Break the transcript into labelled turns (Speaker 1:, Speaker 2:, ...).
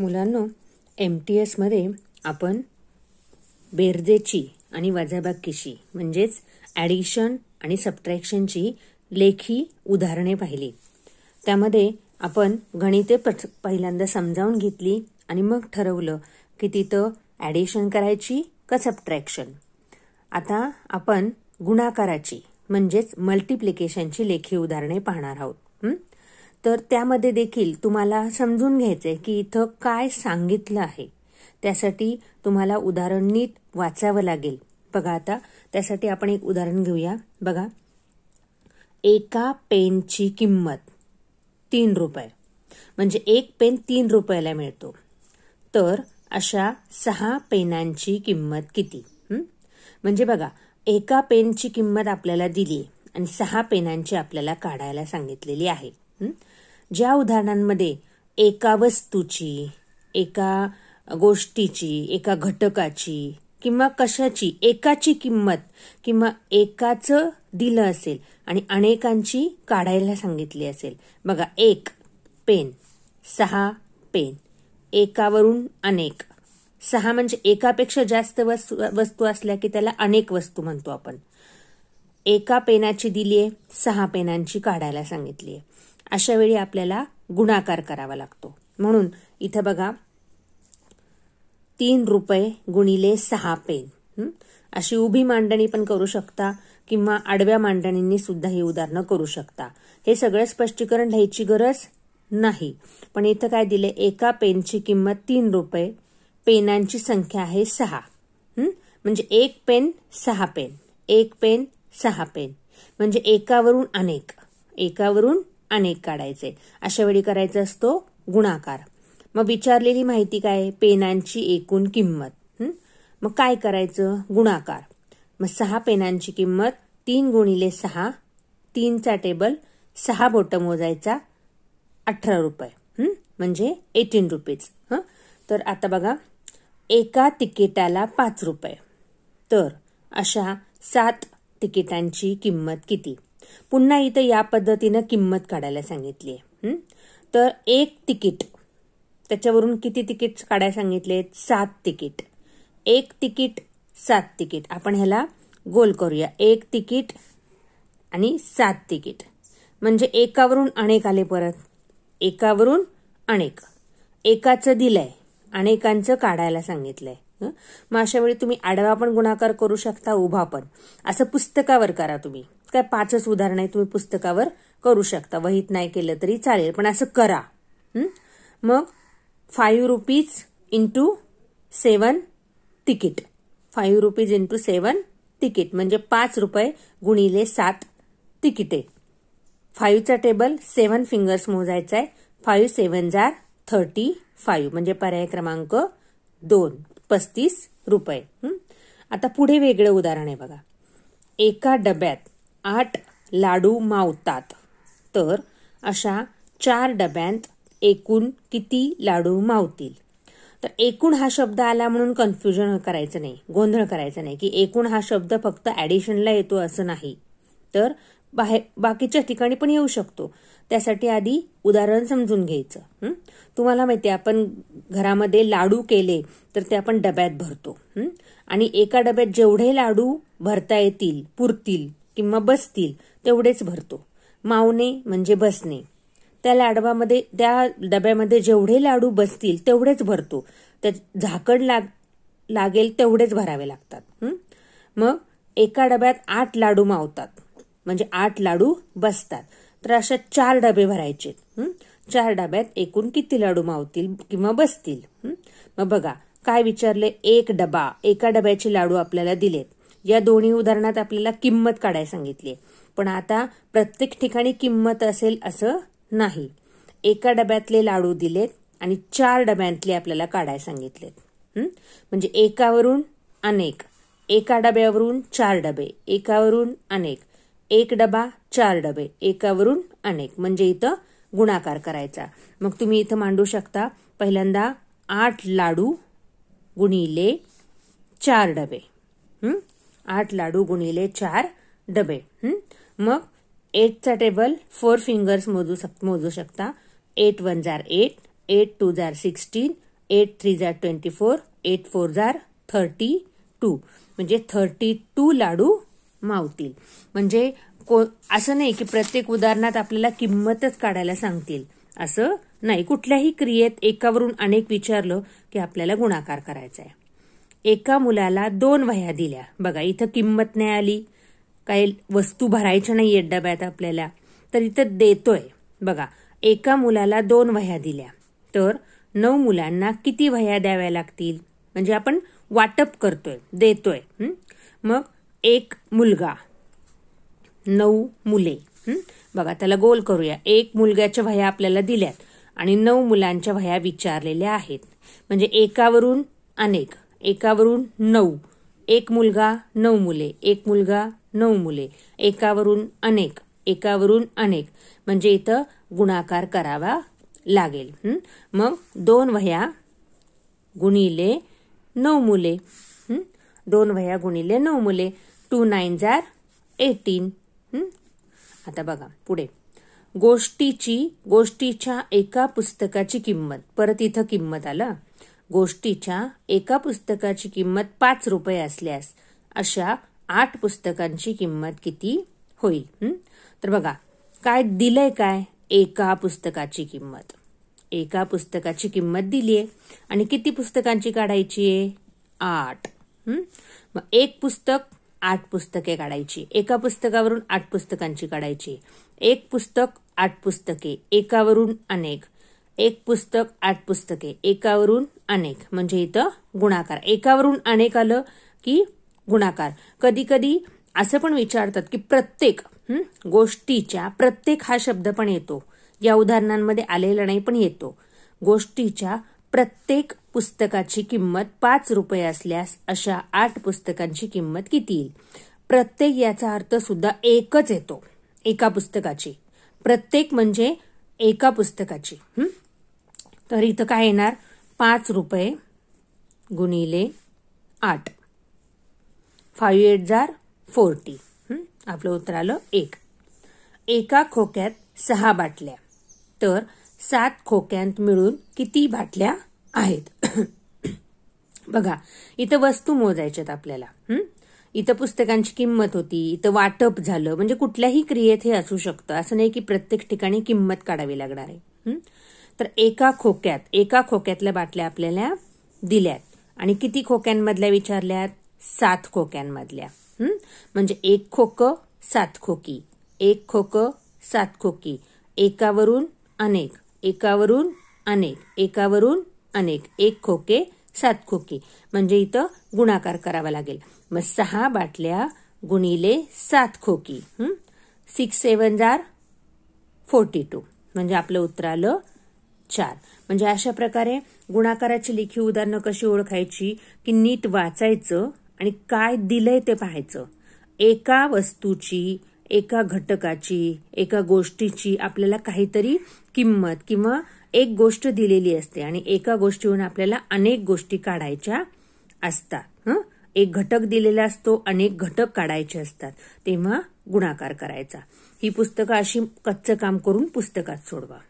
Speaker 1: मुलांनो M T एसमध्ये आपण बेरजेची आणि वजाबाकीशी म्हणजेच ॲडिशन आणि सबट्रॅक्शनची लेखी उदाहरणे पाहिली त्यामध्ये आपण गणिते पहिल्यांदा समजावून घेतली आणि मग ठरवलं की तिथं ॲडिशन करायची का सबट्रॅक्शन आता आपण गुणाकाराची म्हणजेच मल्टिप्लिकेशनची लेखी उदाहरणे पाहणार आहोत तर त्यामध्ये देखील तुम्हाला समजून घ्यायचंय की इथं काय सांगितलं आहे त्यासाठी तुम्हाला उदाहरण नीट वाचावं लागेल बघा आता त्यासाठी आपण एक उदाहरण घेऊया बघा एका पेनची किंमत तीन रुपये म्हणजे एक पेन तीन रुपयाला मिळतो तर अशा सहा पेनांची किंमत किती म्हणजे बघा एका पेनची किंमत आपल्याला दिली आणि सहा पेनांची आपल्याला काढायला सांगितलेली आहे ज्या उदाहरणांमध्ये एका वस्तूची एका गोष्टीची एका घटकाची किंवा कशाची एकाची किंमत किंवा एकाचं दिलं असेल आणि अनेकांची काढायला सांगितली असेल बघा एक पेन सहा पेन एकावरून अनेक सहा म्हणजे एकापेक्षा जास्त वस्तू असल्या की त्याला अनेक वस्तू म्हणतो आपण एका पेनाची दिली आहे सहा पेनांची काढायला सांगितली आहे अशा वेळी आपल्याला गुणाकार करावा लागतो म्हणून इथं बघा तीन रुपये गुणिले सहा पेन अशी उभी मांडणी पण करू शकता किंवा आडव्या मांडणींनी सुद्धा ही उदाहरणं करू शकता हे सगळं स्पष्टीकरण लिहायची गरज नाही पण इथं काय दिले एका पेनची किंमत तीन रुपये पेनांची संख्या आहे सहा म्हणजे एक पेन सहा पेन एक पेन सहा पेन म्हणजे एकावरून अनेक एकावरून अनेक काढायचे अशा वेळी करायचा असतो गुणाकार मग विचारलेली माहिती काय पेनांची एकूण किंमत मग काय करायचं गुणाकार मग सहा पेनांची किंमत तीन गुणिले सहा तीनचा टेबल सहा बोट मोजायचा अठरा रुपये म्हणजे एटीन रुपीज हं तर आता बघा एका तिकिटाला पाच रुपये तर अशा सात तिकिटांची किंमत किती पुन्हा इथं या पद्धतीनं किंमत काढायला सांगितली आहे तर एक तिकीट त्याच्यावरून किती तिकीट काढायला सांगितले सात तिकीट एक तिकीट सात तिकीट आपण ह्याला गोल करूया एक तिकीट आणि सात तिकीट म्हणजे एकावरून अनेक आले परत एकावरून अनेक एकाचं दिलंय अनेकांचं काढायला सांगितलंय मग अशा वेळी तुम्ही आडवा पण गुणाकार करू शकता उभा पण असं पुस्तकावर करा तुम्ही काय पाचच आहे तुम्ही पुस्तकावर करू शकता वहीत नाही केलं तरी चालेल पण असं करा मग five rupees into seven ticket five rupees into seven ticket म्हणजे पाच रुपये गुणिले सात तिकिटे फाईव्हचा टेबल सेव्हन फिंगर्स मोजायचा आहे फाईव्ह सेव्हन जार थर्टी फाईव्ह म्हणजे पर्याय क्रमांक दोन पस्तीस रुपये आता पुढे वेगळं उदाहरण आहे बघा एका डब्यात आठ लाडू मावतात तर अशा चार डब्यांत एकूण किती लाडू मावतील तर एकूण हा शब्द आला म्हणून कन्फ्युजन करायचं नाही गोंधळ करायचा नाही की एकूण हा शब्द फक्त ऍडिशनला येतो असं नाही तर बाहेर बाकीच्या ठिकाणी पण येऊ शकतो त्यासाठी आधी उदाहरण समजून घ्यायचं तुम्हाला माहिती आहे आपण घरामध्ये लाडू केले तर ते आपण डब्यात भरतो आणि एका डब्यात जेवढे लाडू भरता येतील पुरतील किंवा बसतील तेवढेच भरतो मावणे म्हणजे बसणे त्या लाडवामध्ये त्या डब्यामध्ये जेवढे लाडू बसतील तेवढेच भरतो त्या झाकण लाग लागेल तेवढेच भरावे लागतात मग एका डब्यात आठ लाडू मावतात म्हणजे आठ लाडू बसतात तर अशा चार डबे भरायचे चार डब्यात एकूण किती लाडू मावतील किंवा बसतील मग बघा काय विचारले एक डबा एका डब्याचे लाडू आपल्याला दिलेत या दोन्ही उदाहरणात आपल्याला किंमत काढायला सांगितली पण आता प्रत्येक ठिकाणी किंमत असेल असं नाही एका डब्यातले लाडू दिलेत आणि चार डब्यातले आपल्याला काढायला सांगितलेत म्हणजे एकावरून अनेक एका डब्यावरून चार डबे एकावरून अनेक एक डबा चार डबे एकावरून अनेक म्हणजे इथं गुणाकार करायचा मग तुम्ही इथं मांडू शकता पहिल्यांदा आठ लाडू गुणिले चार डबे आठ लाडू गुणिले चार डबे मग एटचा टेबल फोर फिंगर्स मोजू शक मोजू शकता एट वन झार एट एट टू झार सिक्सटीन एट थ्री जार ट्वेंटी फोर एट फोर झार थर्टी टू म्हणजे थर्टी टू लाडू मावतील म्हणजे को असं नाही की प्रत्येक उदाहरणात आपल्याला किंमतच काढायला सांगतील असं नाही कुठल्याही क्रियेत एकावरून अनेक विचारलं की आपल्याला गुणाकार करायचा आहे एका मुलाला दोन वह्या दिल्या बघा इथं किंमत नाही आली काही वस्तू भरायच्या नाही आहेत डब्यात आपल्याला तर इथं देतोय बघा एका मुलाला दोन वह्या दिल्या तर नऊ मुलांना किती वह्या द्याव्या लागतील म्हणजे आपण वाटप करतोय देतोय मग एक मुलगा नऊ मुले बघा त्याला गोल करूया एक मुलग्याच्या वह्या आपल्याला दिल्यात आणि नऊ मुलांच्या वह्या विचारलेल्या आहेत म्हणजे एकावरून अनेक एकावरून नऊ एक मुलगा नऊ मुले एक मुलगा नऊ मुले एकावरून अनेक एकावरून अनेक म्हणजे इथं गुणाकार करावा लागेल मग दोन वह्या गुणिले नऊ मुले दोन वह्या गुणिले नऊ मुले टू नाईन जार एटीन आता बघा पुढे गोष्टीची गोष्टीच्या एका पुस्तकाची किंमत परत इथं किंमत आलं गोष्टीच्या एका पुस्तकाची किंमत पाच रुपये असल्यास अशा आठ पुस्तकांची किंमत किती होईल तर बघा काय दिलंय काय एका पुस्तकाची किंमत एका पुस्तकाची किंमत दिली आहे आणि किती पुस्तकांची काढायची आहे आठ मग एक पुस्तक आठ पुस्तके काढायची एका पुस्तकावरून आठ पुस्तकांची काढायची एक पुस्तक आठ पुस्तके एकावरून अनेक एक पुस्तक आठ पुस्तके एकावरून अनेक म्हणजे इथं गुणाकार एकावरून अनेक आलं की गुणाकार कधी कधी असं पण विचारतात की प्रत्येक गोष्टीच्या प्रत्येक हा शब्द पण येतो या उदाहरणांमध्ये आलेला नाही पण येतो गोष्टीच्या प्रत्येक पुस्तकाची किंमत पाच रुपये असल्यास अशा आठ पुस्तकांची किंमत किती येईल प्रत्येक याचा अर्थ सुद्धा एकच येतो एका पुस्तकाची प्रत्येक म्हणजे एका पुस्तकाची तर इथं काय येणार पाच रुपये गुणिले आठ फायू एट फोर्टी आपलं उत्तर आलं एक एका खोक्यात सहा बाटल्या तर सात खोक्यांत मिळून किती बाटल्या आहेत बघा इथं वस्तू मोजायच्यात आपल्याला इथं पुस्तकांची किंमत होती इथं वाटप झालं म्हणजे कुठल्याही क्रियेत हे असू शकतं असं नाही की प्रत्येक ठिकाणी किंमत काढावी लागणार आहे तर एका खोक्यात एका खोक्यातल्या बाटल्या आपल्याला दिल्यात आणि किती खोक्यांमधल्या विचारल्यात सात खोक्यांमधल्या म्हणजे एक खोकं सात खोकी एक खोकं सात खोकी एकावरून अनेक एकावरून अनेक एकावरून अनेक एक खोके सात खोकी म्हणजे इथं गुणाकार करावा लागेल मग सहा बाटल्या गुणिले सात खोकी सिक्स सेवन जार फोर्टी टू म्हणजे आपलं उत्तर आलं चार म्हणजे अशा प्रकारे गुणाकाराची लेखी उदाहरणं कशी ओळखायची की नीट वाचायचं आणि काय दिलंय ते पाहायचं एका वस्तूची एका घटकाची एका गोष्टीची आपल्याला काहीतरी किंमत किंवा एक गोष्ट दिलेली असते आणि एका गोष्टीहून आपल्याला अनेक गोष्टी काढायच्या असतात एक घटक दिलेला असतो अनेक घटक काढायचे असतात तेव्हा गुणाकार करायचा ही पुस्तकं अशी कच्चं काम करून पुस्तकात सोडवा